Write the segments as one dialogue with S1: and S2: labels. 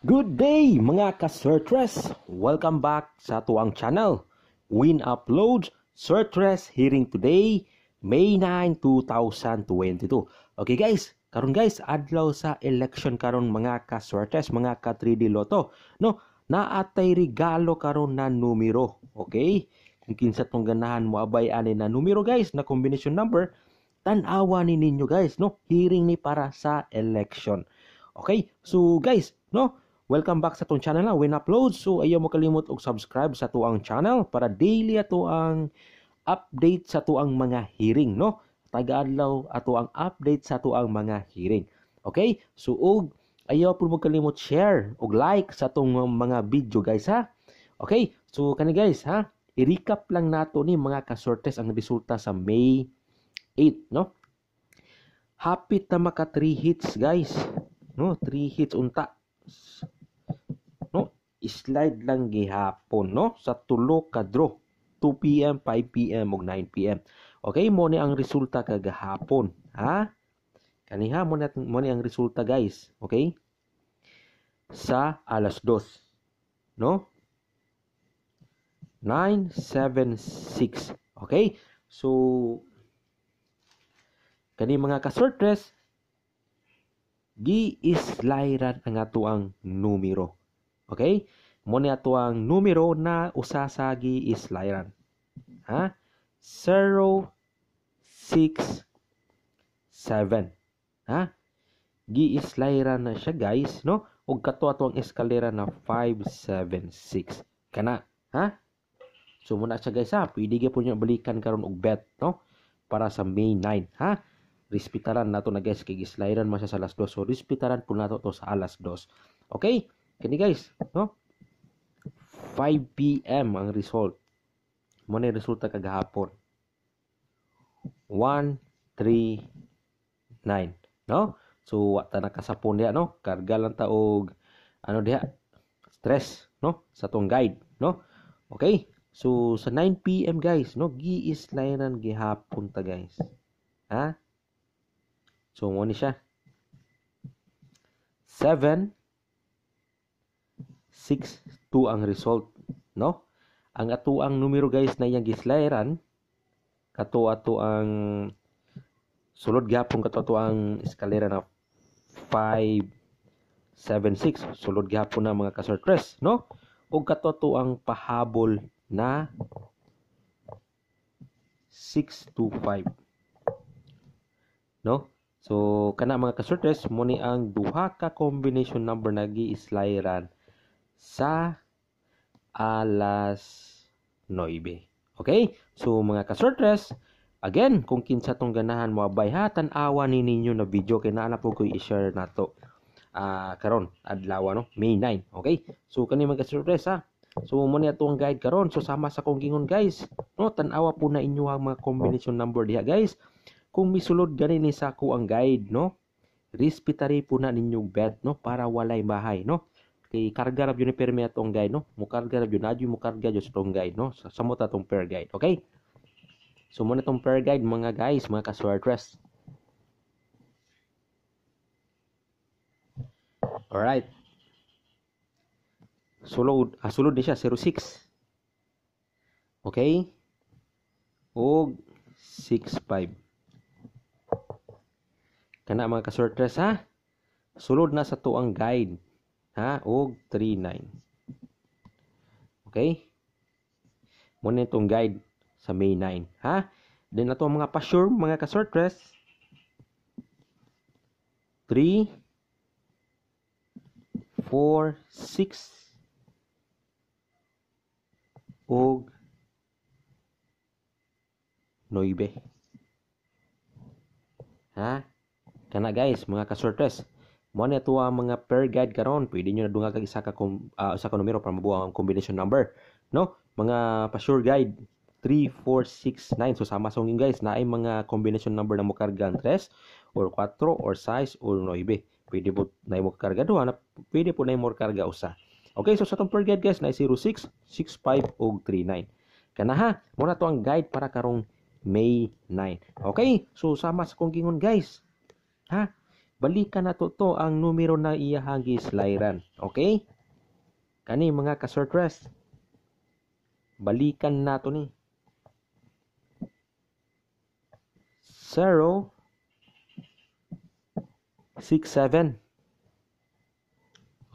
S1: Good day mga ka-Surtress! Welcome back sa tuwang channel. Win Upload, Surtress Hearing Today, May 9, 2022. Okay guys, karon guys, adlaw sa election karon mga ka-Surtress, mga ka-3D Lotto. No, naatay regalo karon na numero. Okay? Kung kinsa tong ganahan mo abay ani na numero guys, na combination number, tan-awa ni ninyo guys, no? Hearing ni para sa election. Okay? So guys, no? Welcome back sa tong channel na Win Upload. So ayaw mo kalimot og subscribe sa tuang channel para daily ato ang update sa tuang mga hearing no. Tagadlaw ato ang update sa tuang mga hearing. Okay? So og ayaw pud mo kalimot share og like sa tong mga video guys ha. Okay? So kani guys ha, i-recap lang nato ni mga kasortes ang resulta sa May 8 no. Happy na maka 3 hits guys. No, 3 hits unta slide lang gihapon no sa tulo ka 2 pm 5 pm ug 9 pm okay mo ni ang resulta kagahapon ha kaniha mo na mo ni ang resulta guys okay sa alas 2 no 976 okay so kani mga ka-short dress gi-slidean ang ato ang numero Okay? Muna ato ang numero na usa sa giislayan. Ha? 0, 6, 7. Ha? Giislayan na siya guys, no? Ug kato ato ang eskalera na 5, 7, 6. Kana, ha? So muna siya guys ha, pwede po niyo balikan karon og bet, no? Para sa May 9, ha? Respetaran nato na guys kay gislayan man sa alas 2. So respetaran po nato to sa alas 2. Okay? Kani guys, no? 5 p.m. ang result. Muna yung resulta kagahapon. 139, no? So, wata na kasapon diha, no? Karga lang ta og ano diha? Stress, no? Sa tong guide, no? Okay? So, sa 9 p.m. guys, no? Gi-islainan is gihapon ta guys. Ha? So, mo ni siya. 7 6-2 ang result, no? Ang ato ang numero guys na iyang gislayeran kato ato ang sulod gapong kato ato ang eskalera na 576 sulod gapong na mga kasortres, no? Ug kato ato ang pahabol na 625 no so kana mga kasortres muni ang duha ka combination number nagi islayeran sa alas 9. Okay? So mga kasortres, again, kung kinsa tong ganahan mo abay ha tan ni ninyo na video kay naa na po ko i-share nato uh, karon adlaw no May 9 okay so kani mga surprise ha so mo ni atong guide karon so sama sa kong gingon guys no tan-awa po na inyo ang mga combination number diha guys kung misulod gani ni sa ko ang guide no respetary po na ninyong bet no para walay bahay no kay karga rab yun pair me atong guide no karga rab yun adyo karga jud atong guide no sa mo tatong pair guide okay so mo tong pair guide mga guys mga kaswartres Alright. Sulod, ah, sulod ni siya, 06. Okay? O 65. Kana mga kasortres ha? Sulod na sa tuang guide ha og 39 okay Muna na itong guide sa May 9 ha then ato mga pa-sure, mga ka sortress 3 4 6 og 9 ha kana guys mga ka-sortress. kasortres mo na ito ang mga pair guide karon pwede nyo na dunga kag isa ka kom, uh, isa ka numero para mabuo ang combination number no mga pa sure guide 3 4 6 9 so sama sa guys na ay mga combination number na mo kargan 3 or 4 or 6 or 9 pwede po na mo karga duha na pwede po na mo karga usa okay so sa tong pair guide guys na 06 65 og 39 kanaha mo na to ang guide para karong May 9 okay so sama sa kong guys ha balikan na to, to ang numero na iyahagi slayran. Okay? Kani mga kasortres. Balikan na to ni. 0 6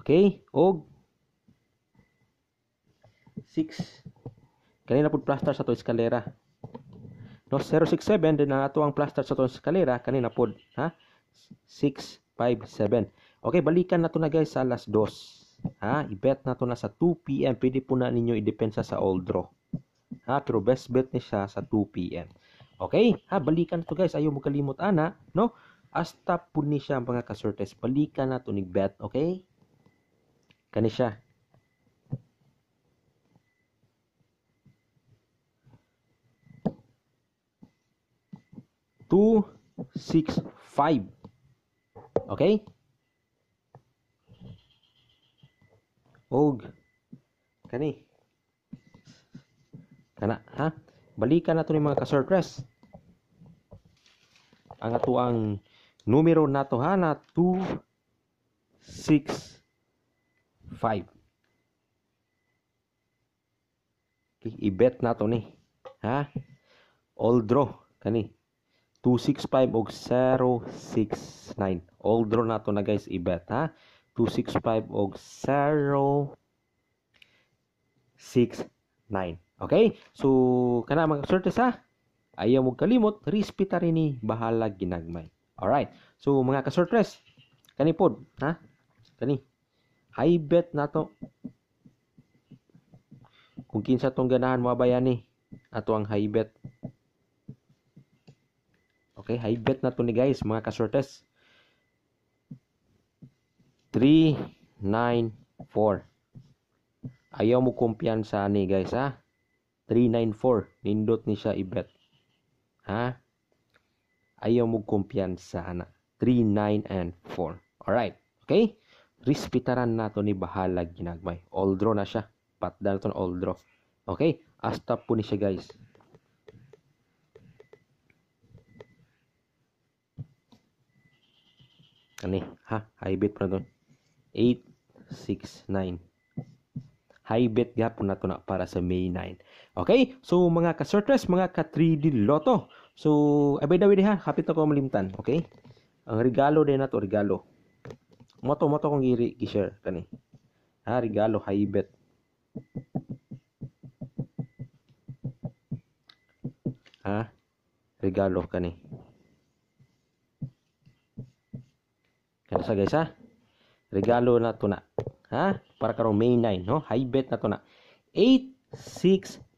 S1: Okay? Og 6 kanina pud plaster sa to eskalera no 067 din na ato ang plaster sa to eskalera kanina pud ha 657. Okay, balikan na to na guys sa alas 2. Ha, i-bet na to na sa 2 p.m. Pwede po na ninyo i-depensa sa all draw. Ha, pero best bet ni siya sa 2 p.m. Okay, ha, balikan na to guys. Ayaw mo kalimutan ha, no? Asta po ni siya mga kasortes. Balikan na to ni bet, okay? Kani siya. Two, six, five. Okay? Og kani kana ha balikan nato ni mga ka-surplus ang ato ang numero nato ha na 265 okay, i-bet nato ni ha all draw kani 265 og 069 all draw na to na guys ibet ha 265 og 069 okay so kana magsorte sa ayaw mo kalimot respita rin ni bahala ginagmay alright so mga kasortres kani pod ha kani high bet na to kung kinsa tong ganahan mga bayani ato ang high bet Okay, high bet na to ni guys, mga kasortes. 394. Ayaw mo kumpiyansa ni guys, ha? 394. Nindot ni siya i-bet. Ha? Ayaw mo kumpiyansa na. 39 and 4. Alright. Okay? Respetaran nato ni bahalag ginagmay. All draw na siya. Pat na to all draw. Okay? Hasta po ni siya guys. Ani, ha, high bet pa 869. High bet gapon nato na para sa May 9. Okay? So mga ka surtres mga ka-3D loto So, ay eh, by the way ha, hapit na ko malimtan, okay? Ang regalo din nato, regalo. Moto moto kong i-share kani. Ha, regalo high bet. Ha? Regalo kani. Kana sa guys ha. Regalo na to na. Ha? Para karon May 9, no? High bet na to na. 869,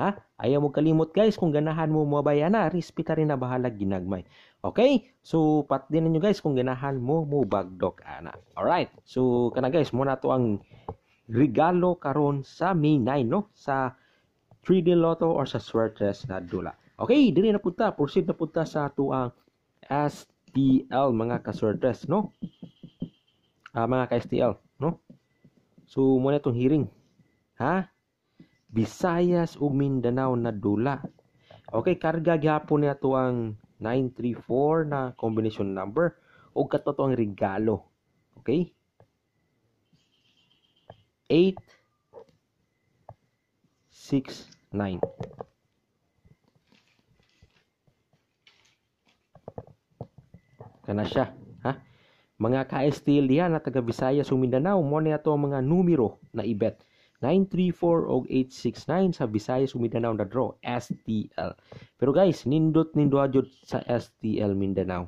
S1: ha? Ayaw mo kalimot guys kung ganahan mo mubayan na, respeta rin na bahala ginagmay. Okay? So pat din niyo guys kung ganahan mo mo bagdok ana. All right. So kana guys mo na to ang regalo karon sa May 9, no? Sa 3D Lotto or sa Swertes na dula. Okay, dili na punta, proceed na punta sa tuang as STL mga kasortes, no? Ah, mga ka-STL, no? So, muna itong hearing. Ha? Visayas ug Mindanao na dula. Okay, karga gihapon niya to ang 934 na combination number o ang regalo. Okay? 8 6 9 Kana siya, ha? Mga ka-Estelya na taga Visayas ug Mindanao mo ni ato mga numero na ibet. 934 og 869 sa Visayas ug Mindanao na draw STL. Pero guys, nindot nindo sa STL Mindanao.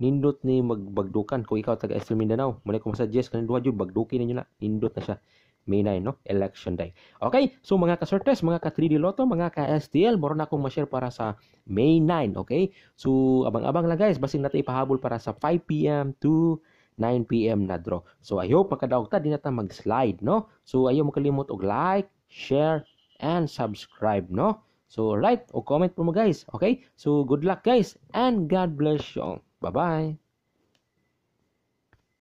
S1: Nindot ni magbagdukan Kung ikaw taga STL Mindanao. Mali ko masuggest kanin duha bagdukin ninyo na. Nindot na siya. May 9, no? Election Day. Okay? So, mga ka-sortes, mga ka-3D Lotto, mga ka-STL, na akong ma-share para sa May 9, okay? So, abang-abang lang guys. Basin natin ipahabol para sa 5 p.m. to 9 p.m. na draw. So, I hope makadaog ta, di na mag-slide, no? So, ayaw makalimot og like, share, and subscribe, no? So, right, o comment po mo guys, okay? So, good luck guys, and God bless you Bye-bye!